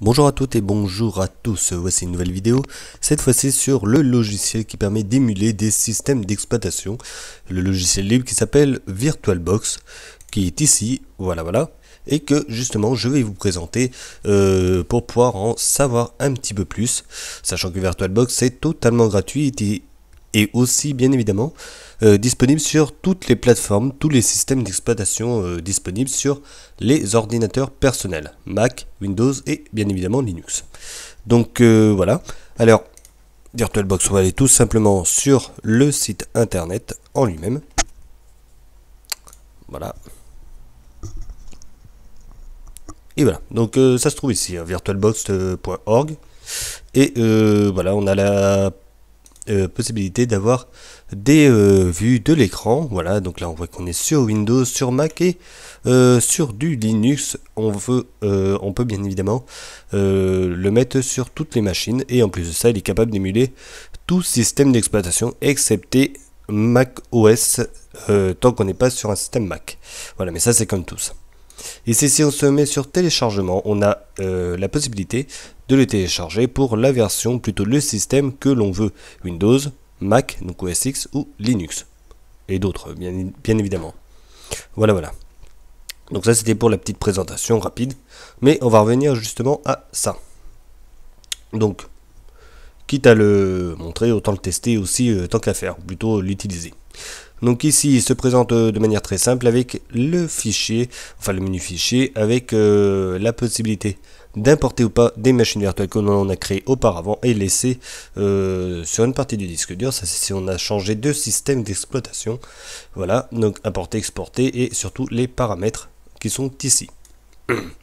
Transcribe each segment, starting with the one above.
Bonjour à toutes et bonjour à tous, voici une nouvelle vidéo, cette fois-ci sur le logiciel qui permet d'émuler des systèmes d'exploitation, le logiciel libre qui s'appelle VirtualBox, qui est ici, voilà voilà, et que justement je vais vous présenter euh, pour pouvoir en savoir un petit peu plus, sachant que VirtualBox c'est totalement gratuit et aussi bien évidemment euh, disponible sur toutes les plateformes, tous les systèmes d'exploitation euh, disponibles sur les ordinateurs personnels, Mac, Windows et bien évidemment Linux. Donc euh, voilà. Alors, VirtualBox, on va aller tout simplement sur le site internet en lui-même. Voilà. Et voilà, donc ça se trouve ici, hein, virtualbox.org. Et voilà, on a la euh, possibilité d'avoir des euh, vues de l'écran. Voilà, donc là on voit qu'on est sur Windows, sur Mac et euh, sur du Linux. On, veut, on peut bien évidemment le mettre sur toutes les machines et en plus de ça, il est capable d'émuler tout système d'exploitation excepté Mac OS tant qu'on n'est pas sur un système Mac. Voilà, mais ça c'est comme tout ça. Et si on se met sur téléchargement, on a euh, la possibilité de le télécharger pour la version, plutôt le système que l'on veut. Windows, Mac, donc OS X ou Linux. Et d'autres, bien, bien évidemment. Voilà, voilà. Donc ça, c'était pour la petite présentation rapide. Mais on va revenir justement à ça. Donc, quitte à le montrer, autant le tester aussi euh, tant qu'à faire, plutôt l'utiliser. Donc ici, il se présente euh, de manière très simple avec le fichier, enfin le menu fichier, avec euh, la possibilité d'importer ou pas des machines virtuelles qu'on l'on a créées auparavant et laisser euh, sur une partie du disque dur. Ça, c'est si on a changé de système d'exploitation. Voilà, donc importer, exporter et surtout les paramètres qui sont ici.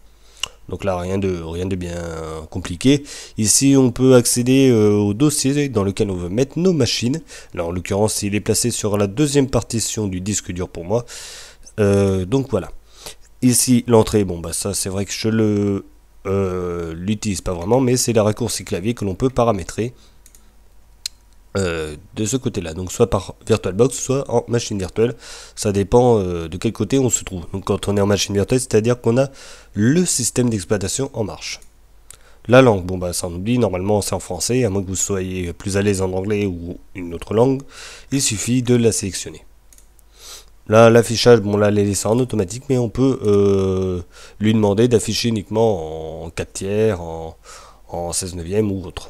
Donc là, rien de, rien de bien compliqué. Ici, on peut accéder euh, au dossier dans lequel on veut mettre nos machines. Là, en l'occurrence, il est placé sur la deuxième partition du disque dur pour moi. Euh, donc voilà. Ici, l'entrée, bon, bah ça, c'est vrai que je le euh, l'utilise pas vraiment, mais c'est la raccourci clavier que l'on peut paramétrer. Euh, de ce côté-là. Donc soit par VirtualBox, soit en machine virtuelle. Ça dépend euh, de quel côté on se trouve. Donc quand on est en machine virtuelle, c'est-à-dire qu'on a le système d'exploitation en marche. La langue, bon bah ça on oublie, normalement c'est en français, à moins que vous soyez plus à l'aise en anglais ou une autre langue, il suffit de la sélectionner. Là, l'affichage, bon là, les laisser en automatique, mais on peut euh, lui demander d'afficher uniquement en 4 tiers, en, en 16 neuvième ou autre.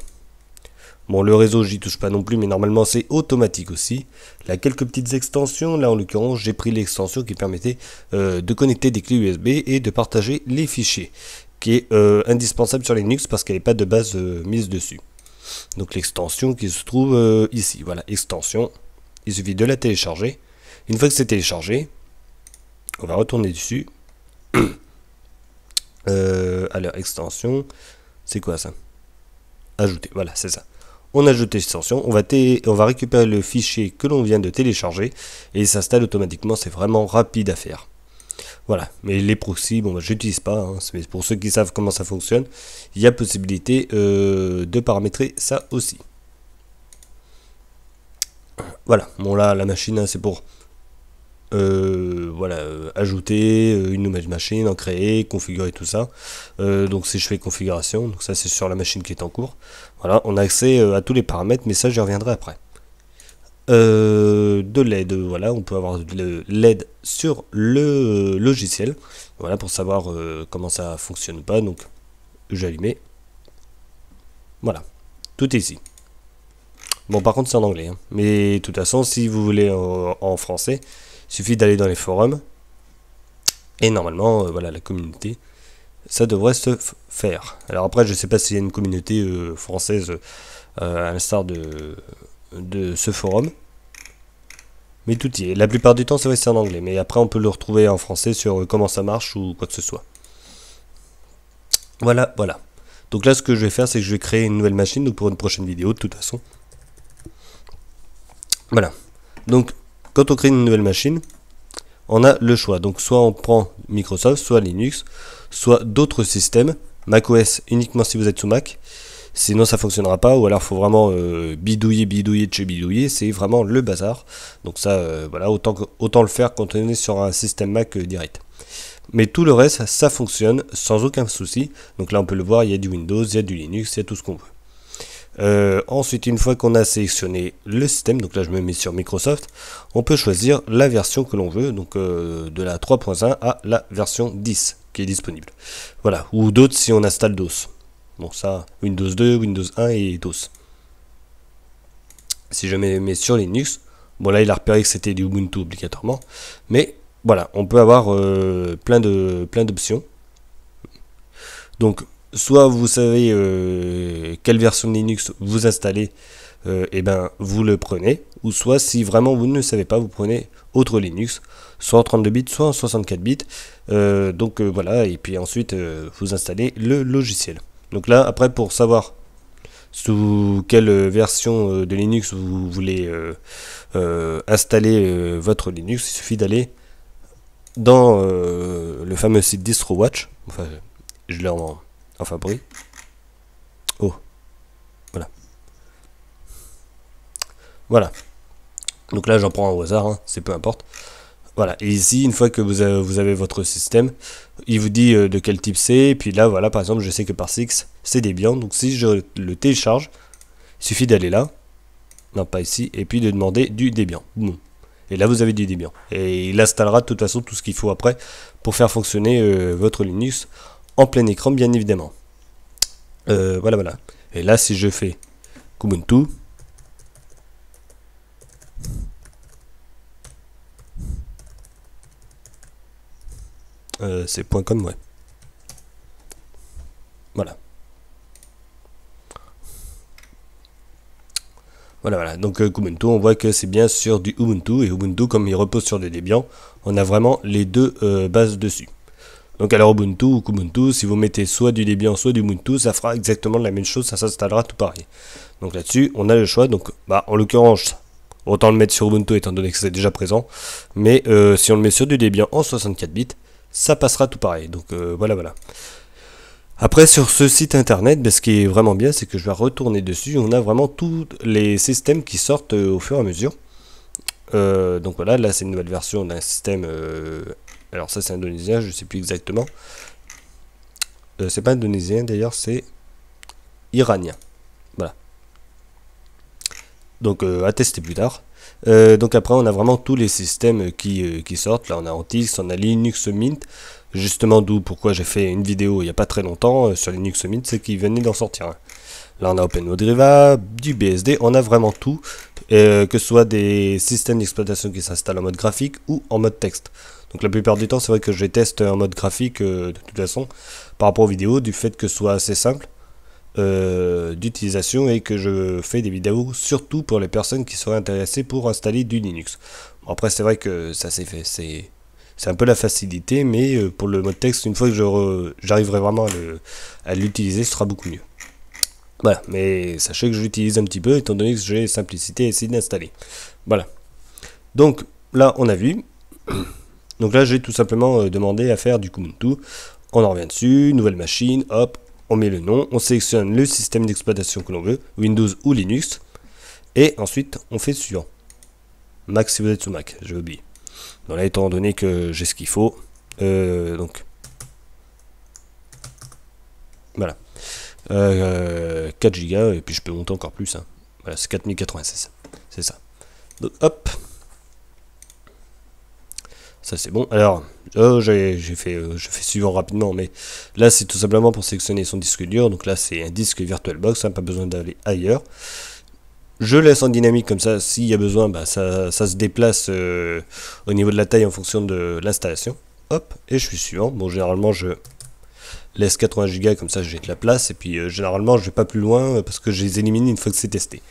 Bon, le réseau, j'y touche pas non plus, mais normalement, c'est automatique aussi. Là, quelques petites extensions. Là, en l'occurrence, j'ai pris l'extension qui permettait euh, de connecter des clés USB et de partager les fichiers, qui est euh, indispensable sur Linux parce qu'elle n'est pas de base euh, mise dessus. Donc, l'extension qui se trouve ici. Voilà, extension. Il suffit de la télécharger. Une fois que c'est téléchargé, on va retourner dessus. alors, extension, c'est quoi ça Ajouter, voilà, c'est ça on ajoute l'extension, on, va on va récupérer le fichier que l'on vient de télécharger et il s'installe automatiquement, c'est vraiment rapide à faire. Voilà, mais les proxys, bon, je j'utilise pas, mais hein, pour ceux qui savent comment ça fonctionne, il y a possibilité euh, de paramétrer ça aussi. Voilà, bon là la machine hein, c'est pour euh, voilà, euh, ajouter euh, une nouvelle machine, en créer, configurer tout ça. donc si je fais configuration, donc ça c'est sur la machine qui est en cours. Voilà, on a accès à tous les paramètres, mais ça je reviendrai après. de l'aide, voilà, on peut avoir de l'aide sur le logiciel, voilà, pour savoir comment ça fonctionne pas. Donc j'allumais. Voilà, tout est ici. Bon, par contre, c'est en anglais, hein. mais de toute façon, si vous voulez en français, il suffit d'aller dans les forums. Et normalement, euh, voilà, la communauté, ça devrait se faire. Alors après, je sais pas s'il y a une communauté euh, française euh, à l'instar de, de ce forum. Mais tout y est. La plupart du temps, ça va c'est en anglais. Mais après, on peut le retrouver en français sur comment ça marche ou quoi que ce soit. Voilà, voilà. Donc là, ce que je vais faire, c'est que je vais créer une nouvelle machine pour une prochaine vidéo, de toute façon. Voilà. Donc, quand on crée une nouvelle machine, on a le choix. Donc soit on prend Microsoft, soit Linux, soit d'autres systèmes. mac os uniquement si vous êtes sous Mac. Sinon ça fonctionnera pas ou alors faut vraiment euh, bidouiller, bidouiller, chez bidouiller. C'est vraiment le bazar. Donc ça, euh, voilà, autant, autant le faire quand on est sur un système Mac euh, direct. Mais tout le reste, ça fonctionne sans aucun souci. Donc là, on peut le voir, il y a du Windows, il y a du Linux, il y a tout ce qu'on veut. Euh, ensuite, une fois qu'on a sélectionné le système, donc là je me mets sur Microsoft, on peut choisir la version que l'on veut, donc euh, de la 3.1 à la version 10 qui est disponible. Voilà, ou d'autres si on installe DOS. Bon ça, Windows 2, Windows 1 et DOS. Si je mets, mets sur Linux, bon là il a repéré que c'était du Ubuntu obligatoirement, mais voilà, on peut avoir euh, plein de plein d'options. Donc soit vous savez euh, quelle version de Linux vous installez, et euh, eh ben vous le prenez, ou soit si vraiment vous ne savez pas, vous prenez autre Linux, soit en 32 bits, soit en 64 bits. Euh, donc voilà, et puis ensuite vous installez le logiciel. Donc là, après pour savoir sous quelle version de Linux vous voulez installer votre Linux, il suffit d'aller dans le fameux site DistroWatch, enfin je l'ai en Enfin, bruit. Oh. Voilà. Voilà. Donc là, j'en prends un au hasard, hein. c'est peu importe. Voilà, et ici, une fois que vous avez, votre système, il vous dit euh, de quel type c'est. Et puis là, voilà, par exemple, je sais que par 6, c'est Debian. Donc si je le télécharge, il suffit d'aller là, non pas ici, et puis de demander du Debian. Et là, vous avez du Debian. Et il installera de toute façon tout ce qu'il faut après pour faire fonctionner euh, votre Linux en plein écran, bien évidemment. Euh, voilà, voilà. Et là, si je fais Kubuntu, euh, c'est .com, ouais. Voilà. Voilà, voilà. Donc euh, Ubuntu, on voit que c'est bien sur du Ubuntu et Ubuntu, comme il repose sur des Debian, on a vraiment les deux euh, bases dessus. Donc alors Ubuntu ou Kubuntu, si vous mettez soit du Debian, soit du Ubuntu, ça fera exactement la même chose, ça s'installera tout pareil. Donc là-dessus, on a le choix. Donc bah, en l'occurrence, autant le mettre sur Ubuntu étant donné que c'est déjà présent. Mais euh, si on le met sur du Debian en 64 bits, ça passera tout pareil. Donc euh, voilà, voilà. Après sur ce site internet, ben, ce qui est vraiment bien, c'est que je vais retourner dessus. On a vraiment tous les systèmes qui sortent euh, au fur et à mesure. donc voilà, là c'est une nouvelle version d'un système alors ça c'est indonésien, je ne sais plus exactement. Euh, c'est pas indonésien d'ailleurs, c'est iranien. Voilà. Donc euh, à tester plus tard. Euh, donc après on a vraiment tous les systèmes qui, sortent. Là on a Antis, on a Linux Mint. Justement d'où pourquoi j'ai fait une vidéo il n'y a pas très longtemps sur Linux Mint, c'est qu'il venait d'en sortir Là on a OpenOdriva, du BSD, on a vraiment tout. Euh, que ce soit des systèmes d'exploitation qui s'installent en mode graphique ou en mode texte. Donc la plupart du temps, c'est vrai que je les teste en mode graphique euh, de toute façon par rapport aux vidéos, du fait que ce soit assez simple euh, d'utilisation et que je fais des vidéos surtout pour les personnes qui seraient intéressées pour installer du Linux. après, c'est vrai que ça s'est fait, c'est c'est un peu la facilité, mais pour le mode texte, une fois que j'arriverai vraiment à l'utiliser, ce sera beaucoup mieux. Voilà, mais sachez que je l'utilise un petit peu étant donné que j'ai Simplicité essayer d'installer. Voilà. Donc là, on a vu. Donc là, j'ai tout simplement euh, demandé à faire du Kubuntu. On en revient dessus, nouvelle machine, hop, on met le nom, on sélectionne le système d'exploitation que l'on veut, Windows ou Linux, et ensuite on fait suivant. Mac si vous êtes sous Mac, j'ai oublié. Donc là, étant donné que j'ai ce qu'il faut, euh, donc voilà. 4 euh, Go et puis je peux monter encore plus. Hein. Voilà, c'est 4096. C'est ça. Donc, hop. Ça c'est bon. Alors, euh, j'ai fait, euh, je fais suivant rapidement, mais là c'est tout simplement pour sélectionner son disque dur. Donc là c'est un disque VirtualBox, n'a hein, pas besoin d'aller ailleurs. Je laisse en dynamique comme ça, s'il y a besoin, bah, ça, se déplace au niveau de la taille en fonction de l'installation. Hop, et je suis suivant. Bon, généralement je laisse 80 Go comme ça j'ai de la place et puis euh, généralement je vais pas plus loin euh, parce que je les élimine une fois que c'est testé.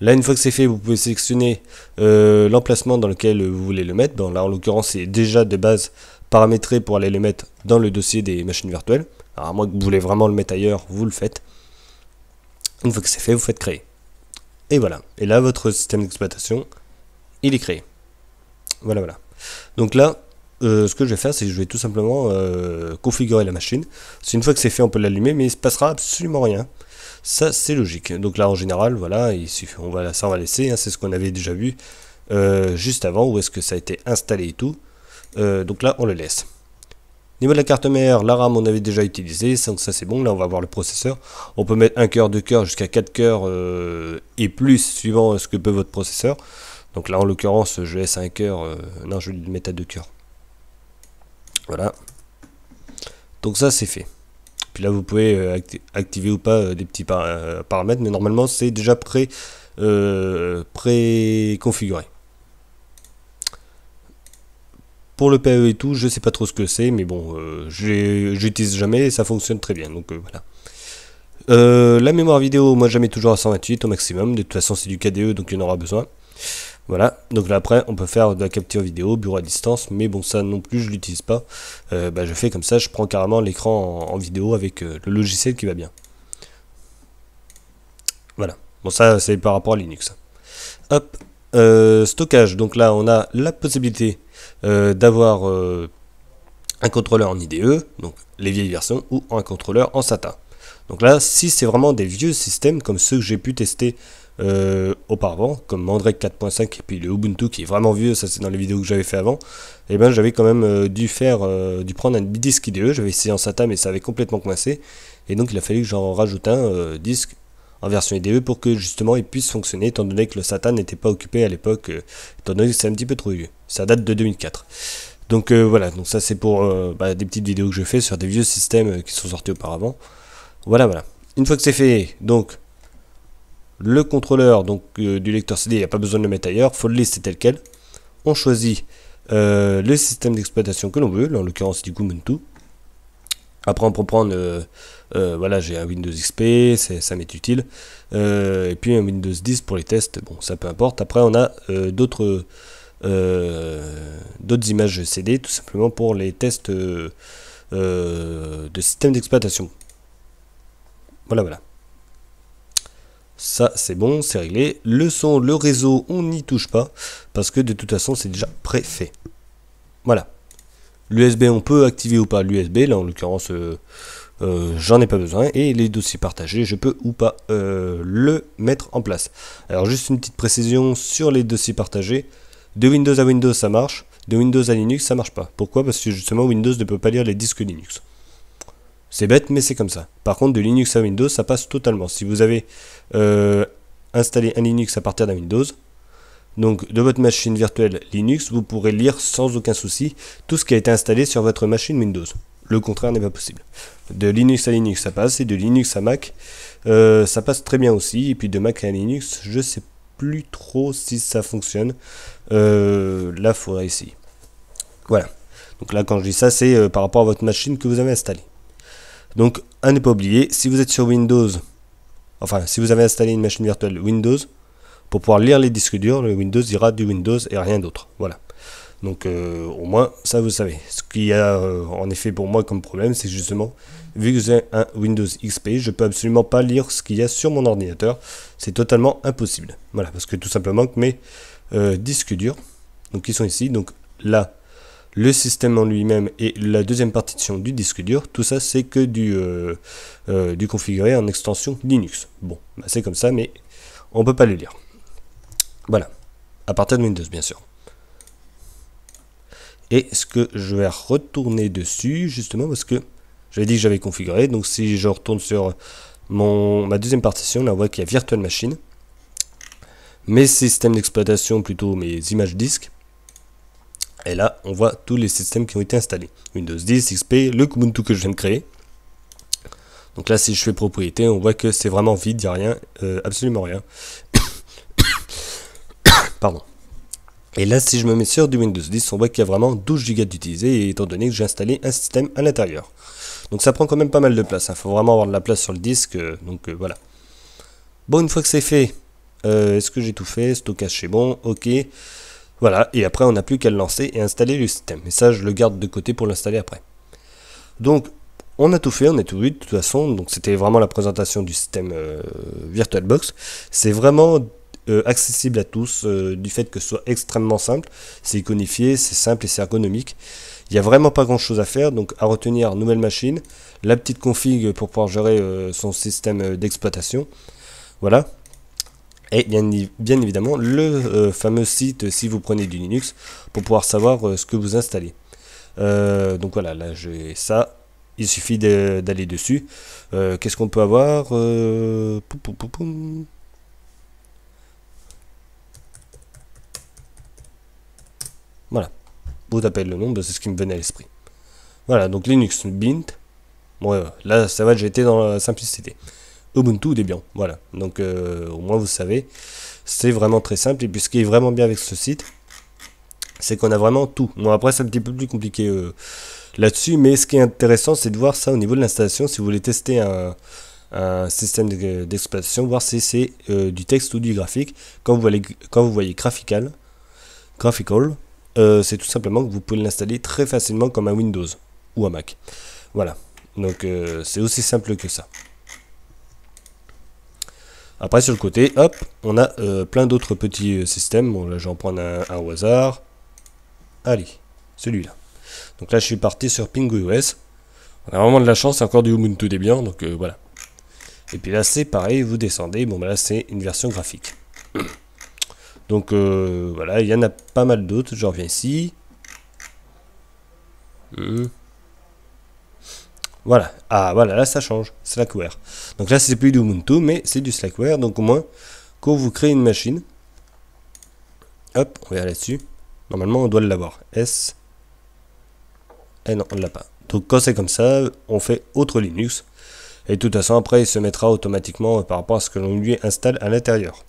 Là une fois que c'est fait vous pouvez sélectionner euh, l'emplacement dans lequel vous voulez le mettre. Bon là en l'occurrence c'est déjà de base paramétré pour aller le mettre dans le dossier des machines virtuelles. Alors à moins que vous voulez vraiment le mettre ailleurs vous le faites. Une fois que c'est fait vous faites créer. Et voilà. Et là votre système d'exploitation il est créé. Voilà voilà. Donc là euh, ce que je vais faire, c'est que je vais tout simplement euh, configurer la machine. C'est une fois que c'est fait, on peut l'allumer, mais il se passera absolument rien. Ça, c'est logique. Donc là, en général, voilà, il on va, ça on va laisser. Hein, c'est ce qu'on avait déjà vu euh, juste avant, où est-ce que ça a été installé et tout. donc là, on le laisse. Niveau de la carte mère, la RAM on avait déjà utilisé, donc ça c'est bon, là on va voir le processeur. On peut mettre un cœur, deux cœurs, jusqu'à 4 cœurs et plus suivant ce que peut votre processeur. Donc là en l'occurrence je laisse un cœur, non je vais le mettre à deux cœurs. Voilà. Donc ça c'est fait. Puis là vous pouvez euh, activer ou pas euh, des petits euh, paramètres, mais normalement c'est déjà pré, pré configuré pour le PE et tout, je sais pas trop ce que c'est, mais bon, j'utilise jamais et ça fonctionne très bien, donc voilà. la mémoire vidéo, moi jamais toujours à 128 au maximum, de toute façon c'est du KDE donc il y en aura besoin. Voilà, donc là après on peut faire de la capture vidéo, bureau à distance, mais bon ça non plus je l'utilise pas. Euh, bah, je fais comme ça, je prends carrément l'écran en, vidéo avec euh, le logiciel qui va bien. Voilà, bon ça c'est par rapport à Linux. Hop, euh, stockage, donc là on a la possibilité d'avoir un contrôleur en IDE, donc les vieilles versions, ou un contrôleur en SATA. Donc là, si c'est vraiment des vieux systèmes comme ceux que j'ai pu tester euh, auparavant, comme Mandrake 4.5 et puis le Ubuntu qui est vraiment vieux, ça c'est dans les vidéos que j'avais fait avant, et eh ben j'avais quand même euh, dû faire, euh, dû prendre un disque IDE, j'avais essayé en SATA mais ça avait complètement coincé, et donc il a fallu que j'en rajoute un disque en version IDE pour que justement il puisse fonctionner étant donné que le SATA n'était pas occupé à l'époque, étant donné que c'est un petit peu trop vieux, ça date de 2004. Donc voilà, donc ça c'est pour bah, des petites vidéos que je fais sur des vieux systèmes qui sont sortis auparavant. Voilà, voilà. Une fois que c'est fait, donc le contrôleur donc, euh, du lecteur CD, il n'y a pas besoin de le mettre ailleurs, faut le laisser tel quel. On choisit euh, le système d'exploitation que l'on veut, là en l'occurrence c'est du Ubuntu. Après on peut prendre, euh, voilà j'ai un Windows XP, ça m'est utile. et puis un Windows 10 pour les tests, bon ça peu importe. Après on a d'autres d'autres images CD tout simplement pour les tests de système d'exploitation. Voilà voilà. Ça, c'est bon, c'est réglé. Le son, le réseau, on n'y touche pas, parce que de toute façon, c'est déjà préfait. Voilà. L'USB, on peut activer ou pas l'USB. Là, en l'occurrence, euh, euh, j'en ai pas besoin. Et les dossiers partagés, je peux ou pas euh, le mettre en place. Alors, juste une petite précision sur les dossiers partagés. De Windows à Windows, ça marche. De Windows à Linux, ça marche pas. Pourquoi Parce que justement, Windows ne peut pas lire les disques Linux. C'est bête, mais c'est comme ça. Par contre, de Linux à Windows, ça passe totalement. Si vous avez euh, installé un Linux à partir d'un Windows, donc de votre machine virtuelle Linux, vous pourrez lire sans aucun souci tout ce qui a été installé sur votre machine Windows. Le contraire n'est pas possible. De Linux à Linux, ça passe, et de Linux à Mac, euh, ça passe très bien aussi. Et puis de Mac à Linux, je sais plus trop si ça fonctionne. Euh, là, il faudra essayer. Voilà. Donc là, quand je dis ça, c'est euh, par rapport à votre machine que vous avez installée. Donc, à ne pas oublier, si vous êtes sur Windows, enfin, si vous avez installé une machine virtuelle Windows, pour pouvoir lire les disques durs, le Windows ira du Windows et rien d'autre. Voilà. Donc, euh, au moins, ça vous savez. Ce qu'il y a euh, en effet pour moi comme problème, c'est justement, vu que j'ai un Windows XP, je peux absolument pas lire ce qu'il y a sur mon ordinateur. C'est totalement impossible. Voilà, parce que tout simplement que mes euh, disques durs, donc qui sont ici, donc là, le système en lui-même et la deuxième partition du disque dur, tout ça c'est que du, euh, euh, du configuré en extension Linux. Bon, bah, c'est comme ça, mais on peut pas le lire. Voilà, à partir de Windows bien sûr. Et ce que je vais retourner dessus, justement, parce que j'avais dit que j'avais configuré, donc si je retourne sur mon, ma deuxième partition, là on voit qu'il y a Virtual Machine, mes systèmes d'exploitation, plutôt mes images disques, et là, on voit tous les systèmes qui ont été installés. Windows 10, XP, le Kubuntu que je viens de créer. Donc là, si je fais propriété, on voit que c'est vraiment vide, il n'y a rien, euh, absolument rien. Pardon. Et là, si je me mets sur du Windows 10, on voit qu'il y a vraiment 12 Go d'utilisés, étant donné que j'ai installé un système à l'intérieur. Donc ça prend quand même pas mal de place, il hein. faut vraiment avoir de la place sur le disque, euh, donc euh, voilà. Bon, une fois que c'est fait, est-ce que j'ai tout fait Stockage, c'est bon, ok. Voilà, et après on n'a plus qu'à le lancer et installer le système. Et ça, je le garde de côté pour l'installer après. Donc, on a tout fait, on a tout vu de toute façon. Donc, c'était vraiment la présentation du système euh, VirtualBox. C'est vraiment euh, accessible à tous euh, du fait que ce soit extrêmement simple. C'est iconifié, c'est simple et c'est ergonomique. Il n'y a vraiment pas grand chose à faire, donc à retenir nouvelle machine, la petite config pour pouvoir gérer son système d'exploitation. Voilà, et bien, évidemment le euh, fameux site si vous prenez du Linux pour pouvoir savoir euh, ce que vous installez. Euh, donc voilà, là j'ai ça, il suffit d'aller dessus. Qu'est-ce qu'on peut avoir Voilà, vous tapez le nom, ben, c'est ce qui me venait à l'esprit. Voilà, donc Linux Bint. là ça va, j'étais dans la simplicité. Ubuntu Debian. Voilà, donc euh, au moins vous savez, c'est vraiment très simple. Et puis ce qui est vraiment bien avec ce site, c'est qu'on a vraiment tout. Bon, après, c'est un petit peu plus compliqué euh, là-dessus, mais ce qui est intéressant, c'est de voir ça au niveau de l'installation. Si vous voulez tester un, système d'exploitation, voir si c'est euh, du texte ou du graphique. Quand vous voyez, vous voyez graphical, graphical c'est tout simplement que vous pouvez l'installer très facilement comme un Windows ou un Mac. Voilà, donc c'est aussi simple que ça. Après, sur le côté, hop, on a euh, plein d'autres petits euh, systèmes. Bon, là, j'en prends un, un, au hasard. Allez, celui-là. Donc là, je suis parti sur PingOS. On a vraiment de la chance, c'est encore du Ubuntu Debian, donc euh, voilà. Et puis là, c'est pareil, vous descendez. Bon, bah là, c'est une version graphique. Donc voilà, il y en a pas mal d'autres. Je reviens ici. Voilà, ah voilà, là ça change, Slackware. Donc là c'est plus du Ubuntu, mais c'est du Slackware, donc au moins, quand vous créez une machine, hop, on va là-dessus, normalement on doit l'avoir, S, et eh non, on ne l'a pas. Donc quand c'est comme ça, on fait autre Linux, et de toute façon après il se mettra automatiquement euh, par rapport à ce que l'on lui installe à l'intérieur.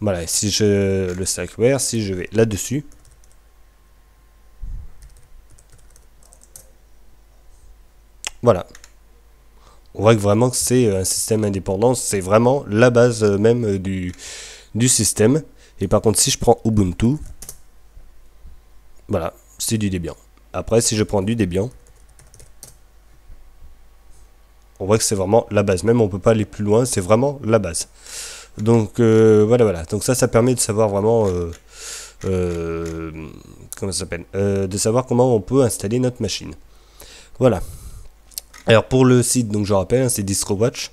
Voilà, si je le Slackware, si je vais là-dessus, Voilà. On voit que vraiment que c'est euh, un système indépendant, c'est vraiment la base euh, même euh, du, du système. Et par contre, si je prends Ubuntu, voilà, c'est du Debian. Après, si je prends du Debian, on voit que c'est vraiment la base. Même on peut pas aller plus loin, c'est vraiment la base. Donc voilà, voilà. Donc ça, ça permet de savoir vraiment, comment ça s'appelle, de savoir comment on peut installer notre machine. Voilà. Alors pour le site, donc je rappelle, hein, c'est DistroWatch,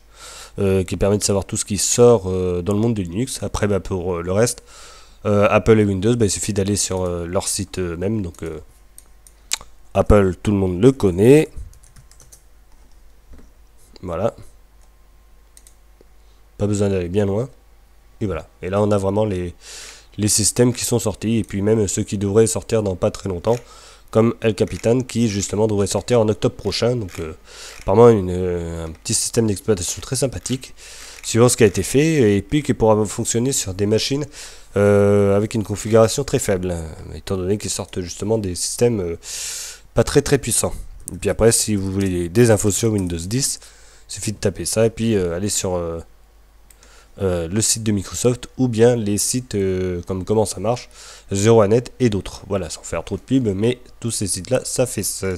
euh, qui permet de savoir tout ce qui sort euh, dans le monde de Linux. Après, bah, pour euh, le reste, Apple et Windows, bah, il suffit d'aller sur leur site même. Donc Apple, tout le monde le connaît. Voilà. Pas besoin d'aller bien loin. Et voilà. Et là, on a vraiment les, les systèmes qui sont sortis, et puis même ceux qui devraient sortir dans pas très longtemps comme El Capitan qui justement devrait sortir en octobre prochain. Donc euh, apparemment euh, un petit système d'exploitation très sympathique, suivant ce qui a été fait, et puis qui pourra fonctionner sur des machines euh, avec une configuration très faible, étant donné qu'ils sortent justement des systèmes pas très très puissants. Et puis après, si vous voulez des infos sur Windows 10, il suffit de taper ça et puis aller sur euh, le site de Microsoft ou bien les sites euh, comme comment ça marche, ZeroAnet et d'autres. Voilà, sans faire trop de pub, mais tous ces sites-là, ça fait ça,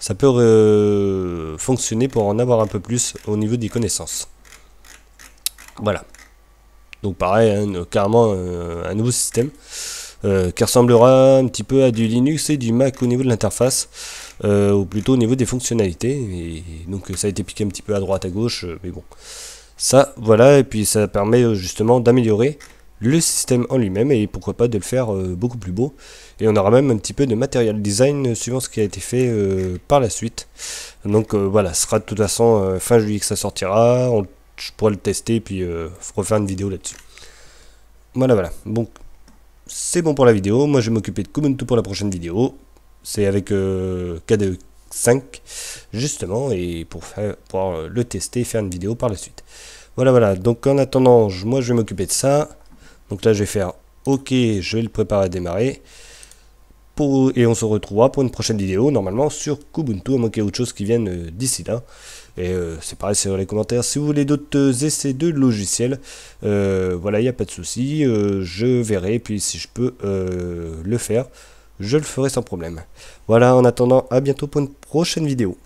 ça, peut euh, fonctionner pour en avoir un peu plus au niveau des connaissances. Voilà. Donc pareil, hein, carrément un nouveau système. qui ressemblera un petit peu à du Linux et du Mac au niveau de l'interface, ou plutôt au niveau des fonctionnalités. Et donc ça a été piqué un petit peu à droite, à gauche, mais bon. Ça, voilà, et puis ça permet euh, justement d'améliorer le système en lui-même et pourquoi pas de le faire euh, beaucoup plus beau. Et on aura même un petit peu de matériel design euh, suivant ce qui a été fait par la suite. Donc voilà, ce sera de toute façon fin juillet que ça sortira. je pourrai le tester et puis refaire une vidéo là-dessus. Voilà, voilà. Bon, c'est bon pour la vidéo. Moi, je vais m'occuper de Kubuntu pour la prochaine vidéo. C'est avec euh, KDE 5, justement, et pour faire, pour euh, le tester faire une vidéo par la suite. Voilà, voilà. Donc en attendant, moi je vais m'occuper de ça. Donc là, je vais faire OK, je vais le préparer à démarrer. Pour, et on se retrouvera pour une prochaine vidéo, normalement sur Kubuntu, à moins qu'il y autre chose qui vienne euh, d'ici là. Et euh, c'est pareil sur les commentaires. Si vous voulez d'autres essais de logiciels, voilà, il n'y a pas de souci. je verrai, puis si je peux le faire je le ferai sans problème. Voilà, en attendant, à bientôt pour une prochaine vidéo.